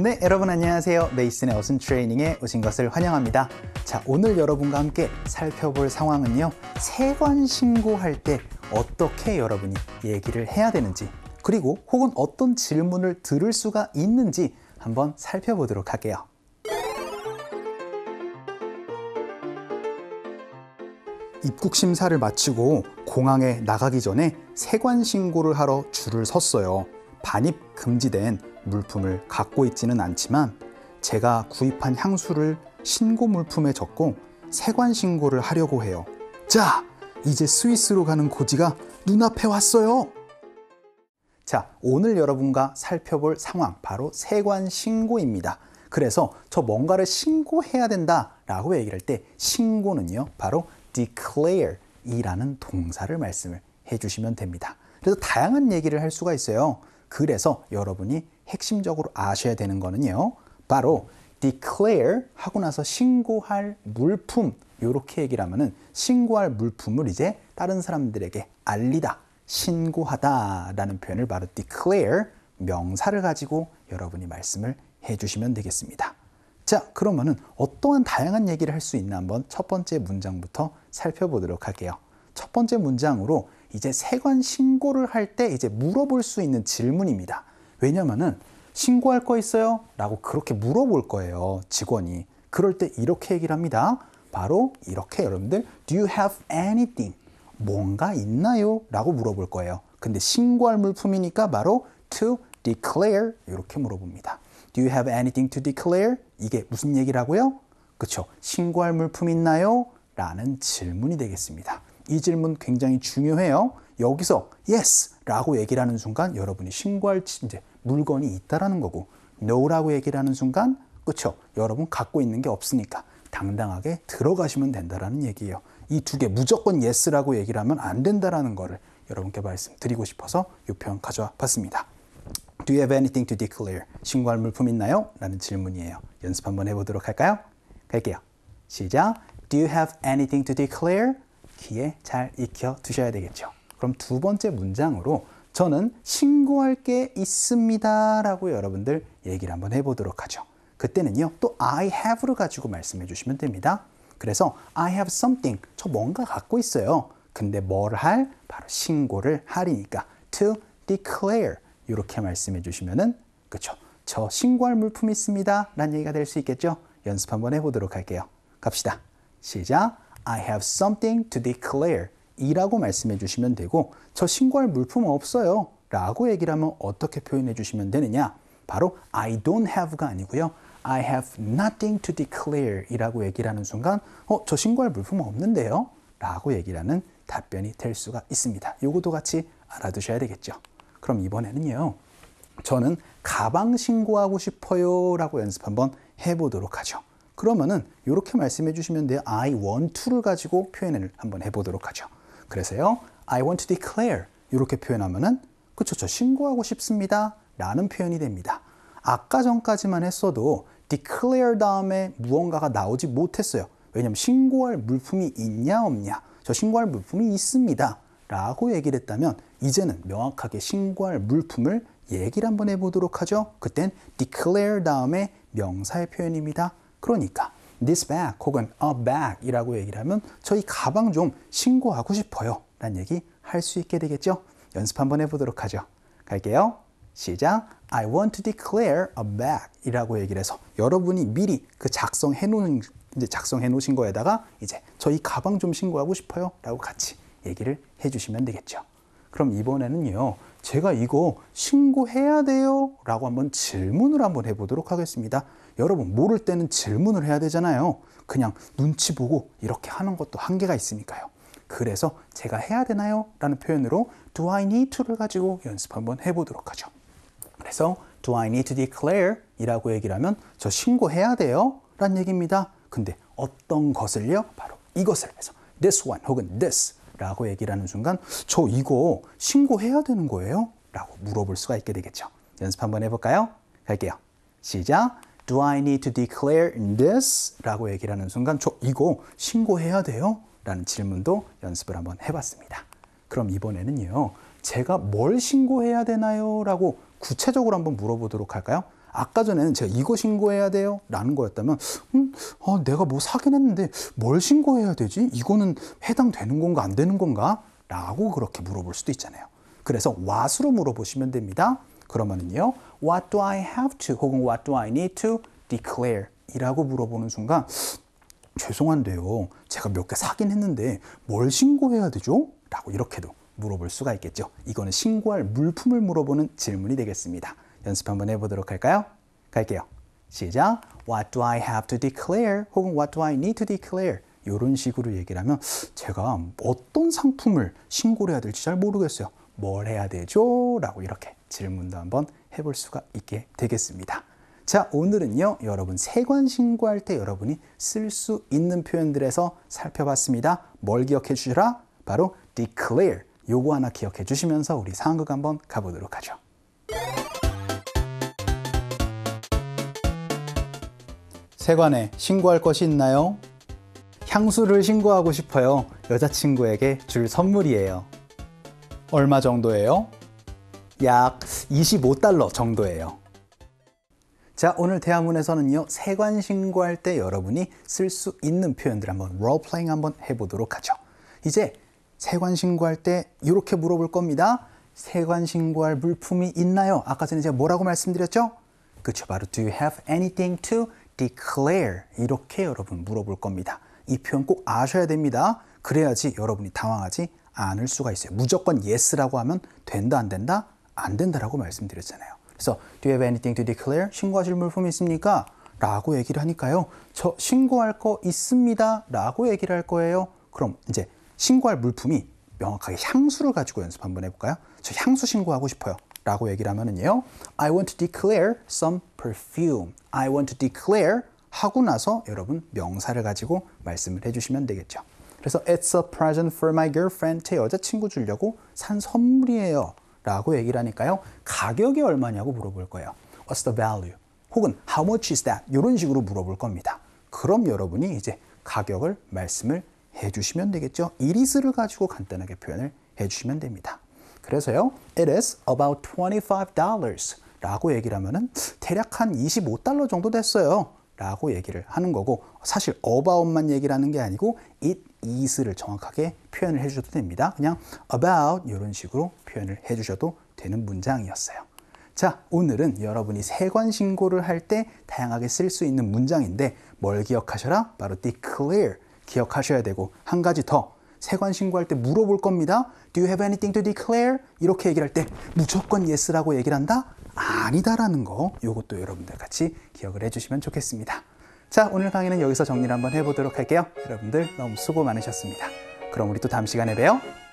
네, 여러분 안녕하세요. 메이슨의 어순 트레이닝에 오신 것을 환영합니다. 자, 오늘 여러분과 함께 살펴볼 상황은요. 세관 신고할 때 어떻게 여러분이 얘기를 해야 되는지 그리고 혹은 어떤 질문을 들을 수가 있는지 한번 살펴보도록 할게요. 입국 심사를 마치고 공항에 나가기 전에 세관 신고를 하러 줄을 섰어요. 반입 금지된 물품을 갖고 있지는 않지만 제가 구입한 향수를 신고 물품에 적고 세관 신고를 하려고 해요. 자, 이제 스위스로 가는 고지가 눈앞에 왔어요. 자, 오늘 여러분과 살펴볼 상황 바로 세관 신고입니다. 그래서 저 뭔가를 신고해야 된다라고 얘기를 할 때 신고는요. 바로 declare이라는 동사를 말씀을 해 주시면 됩니다. 그래서 다양한 얘기를 할 수가 있어요. 그래서 여러분이 핵심적으로 아셔야 되는 거는요. 바로 declare 하고 나서 신고할 물품 이렇게 얘기를 하면은 신고할 물품을 이제 다른 사람들에게 알리다, 신고하다라는 표현을 바로 declare 명사를 가지고 여러분이 말씀을 해주시면 되겠습니다. 자, 그러면은 어떠한 다양한 얘기를 할 수 있나 한번 첫 번째 문장부터 살펴보도록 할게요. 첫 번째 문장으로 이제 세관 신고를 할 때 이제 물어볼 수 있는 질문입니다. 왜냐면은 신고할 거 있어요? 라고 그렇게 물어볼 거예요. 직원이. 그럴 때 이렇게 얘기를 합니다. 바로 이렇게 여러분들 Do you have anything? 뭔가 있나요? 라고 물어볼 거예요. 근데 신고할 물품이니까 바로 to declare 이렇게 물어봅니다. Do you have anything to declare? 이게 무슨 얘기라고요? 그쵸. 신고할 물품 있나요? 라는 질문이 되겠습니다. 이 질문 굉장히 중요해요. 여기서 yes라고 얘기를 하는 순간 여러분이 신고할 이제 물건이 있다라는 거고 no라고 얘기를 하는 순간 그렇죠. 여러분 갖고 있는 게 없으니까 당당하게 들어가시면 된다라는 얘기예요. 이 두 개 무조건 yes라고 얘기를 하면 안 된다라는 거를 여러분께 말씀드리고 싶어서 이 표현 가져와 봤습니다. Do you have anything to declare? 신고할 물품 있나요? 라는 질문이에요. 연습 한번 해보도록 할까요? 갈게요. 시작. Do you have anything to declare? 귀에 잘 익혀 두셔야 되겠죠. 그럼 두 번째 문장으로 저는 신고할 게 있습니다 라고 여러분들 얘기를 한번 해보도록 하죠. 그때는요, 또 I have를 가지고 말씀해 주시면 됩니다. 그래서 I have something, 저 뭔가 갖고 있어요. 근데 뭘 할? 바로 신고를 할이니까 to declare 이렇게 말씀해 주시면은 그쵸? 저 신고할 물품이 있습니다 라는 얘기가 될 수 있겠죠? 연습 한번 해보도록 할게요. 갑시다. 시작! I have something to declare 이라고 말씀해 주시면 되고 저 신고할 물품 없어요 라고 얘기를 하면 어떻게 표현해 주시면 되느냐 바로 I don't have가 아니고요 I have nothing to declare 이라고 얘기를 하는 순간 어, 저 신고할 물품 없는데요 라고 얘기를 하는 답변이 될 수가 있습니다 요것도 같이 알아두셔야 되겠죠 그럼 이번에는요 저는 가방 신고하고 싶어요 라고 연습 한번 해보도록 하죠 그러면은 이렇게 말씀해 주시면 돼요. I want to를 가지고 표현을 한번 해보도록 하죠. 그래서요, I want to declare 이렇게 표현하면은 그쵸, 저 신고하고 싶습니다. 라는 표현이 됩니다. 아까 전까지만 했어도 declare 다음에 무언가가 나오지 못했어요. 왜냐면 신고할 물품이 있냐 없냐. 저 신고할 물품이 있습니다. 라고 얘기를 했다면 이제는 명확하게 신고할 물품을 얘기를 한번 해보도록 하죠. 그땐 declare 다음에 명사의 표현입니다. 그러니까 this bag 혹은 a bag이라고 얘기를 하면 저희 가방 좀 신고하고 싶어요 라는 얘기 할 수 있게 되겠죠? 연습 한번 해보도록 하죠. 갈게요. 시작. I want to declare a bag 이라고 얘기를 해서 여러분이 미리 그 작성해 놓은 이제 작성해 놓으신 거에다가 이제 저희 가방 좀 신고하고 싶어요 라고 같이 얘기를 해주시면 되겠죠. 그럼 이번에는요. 제가 이거 신고해야 돼요? 라고 한번 질문을 한번 해보도록 하겠습니다. 여러분, 모를 때는 질문을 해야 되잖아요. 그냥 눈치 보고 이렇게 하는 것도 한계가 있으니까요. 그래서 제가 해야 되나요? 라는 표현으로 do I need to를 가지고 연습 한번 해보도록 하죠. 그래서 do I need to declare? 이라고 얘기를 하면 저 신고해야 돼요? 라는 얘기입니다. 근데 어떤 것을요? 바로 이것을 해서 this one 혹은 this 라고 얘기를 하는 순간 저 이거 신고해야 되는 거예요? 라고 물어볼 수가 있게 되겠죠. 연습 한번 해볼까요? 갈게요. 시작. Do I need to declare this? 라고 얘기를 하는 순간 저 이거 신고해야 돼요? 라는 질문도 연습을 한번 해봤습니다. 그럼 이번에는요. 제가 뭘 신고해야 되나요? 라고 구체적으로 한번 물어보도록 할까요? 아까 전에는 제가 이거 신고해야 돼요 라는 거였다면 음, 아, 내가 뭐 사긴 했는데 뭘 신고해야 되지? 이거는 해당되는 건가 안 되는 건가? 라고 그렇게 물어볼 수도 있잖아요. 그래서 what으로 물어보시면 됩니다. 그러면은요 what do I have to 혹은 what do I need to declare 이라고 물어보는 순간 죄송한데요 제가 몇 개 사긴 했는데 뭘 신고해야 되죠? 라고 이렇게도 물어볼 수가 있겠죠. 이거는 신고할 물품을 물어보는 질문이 되겠습니다. 연습 한번 해보도록 할까요? 갈게요. 시작. What do I have to declare? 혹은 What do I need to declare? 이런 식으로 얘기를 하면 제가 어떤 상품을 신고를 해야 될지 잘 모르겠어요. 뭘 해야 되죠? 라고 이렇게 질문도 한번 해볼 수가 있게 되겠습니다. 자, 오늘은요, 여러분 세관 신고할 때 여러분이 쓸 수 있는 표현들에서 살펴봤습니다. 뭘 기억해 주시라? 바로 declare. 요거 하나 기억해 주시면서 우리 상극 한번 가보도록 하죠. 세관에 신고할 것이 있나요? 향수를 신고하고 싶어요. 여자친구에게 줄 선물이에요. 얼마 정도예요? 약 25달러 정도예요. 자, 오늘 대화문에서는요. 세관 신고할 때 여러분이 쓸 수 있는 표현들 한번 롤플레잉 한번 해보도록 하죠. 이제 세관 신고할 때 이렇게 물어볼 겁니다. 세관 신고할 물품이 있나요? 아까 전에 제가 뭐라고 말씀드렸죠? 그쵸, 바로 do you have anything to declare 이렇게 여러분 물어볼 겁니다. 이 표현 꼭 아셔야 됩니다. 그래야지 여러분이 당황하지 않을 수가 있어요. 무조건 yes라고 하면 된다 안 된다 안 된다라고 말씀드렸잖아요. 그래서 do you have anything to declare? 신고하실 물품 있습니까? 라고 얘기를 하니까요. 저 신고할 거 있습니다. 라고 얘기를 할 거예요. 그럼 이제 신고할 물품이 명확하게 향수를 가지고 연습 한번 해볼까요? 저 향수 신고하고 싶어요. 라고 얘기를 하면은요. I want to declare some perfume. I want to declare 하고 나서 여러분 명사를 가지고 말씀을 해주시면 되겠죠. 그래서 It's a present for my girlfriend. 제 여자친구 주려고 산 선물이에요. 라고 얘기를 하니까요. 가격이 얼마냐고 물어볼 거예요. What's the value? 혹은 How much is that? 이런 식으로 물어볼 겁니다. 그럼 여러분이 이제 가격을 말씀을 해주시면 되겠죠. 이리스를 가지고 간단하게 표현을 해주시면 됩니다. 그래서요, it is about $25 라고 얘기를 하면은 대략 한 25달러 정도 됐어요. 라고 얘기를 하는 거고 사실 about만 얘기를 하는 게 아니고 it is를 정확하게 표현을 해주셔도 됩니다. 그냥 about 이런 식으로 표현을 해주셔도 되는 문장이었어요. 자, 오늘은 여러분이 세관 신고를 할 때 다양하게 쓸 수 있는 문장인데 뭘 기억하셔라? 바로 declare 기억하셔야 되고 한 가지 더 세관 신고할 때 물어볼 겁니다. Do you have anything to declare? 이렇게 얘기를 할 때 무조건 yes라고 얘기를 한다? 아니다라는 거 이것도 여러분들 같이 기억을 해주시면 좋겠습니다. 자 오늘 강의는 여기서 정리를 한번 해보도록 할게요. 여러분들 너무 수고 많으셨습니다. 그럼 우리 또 다음 시간에 봬요.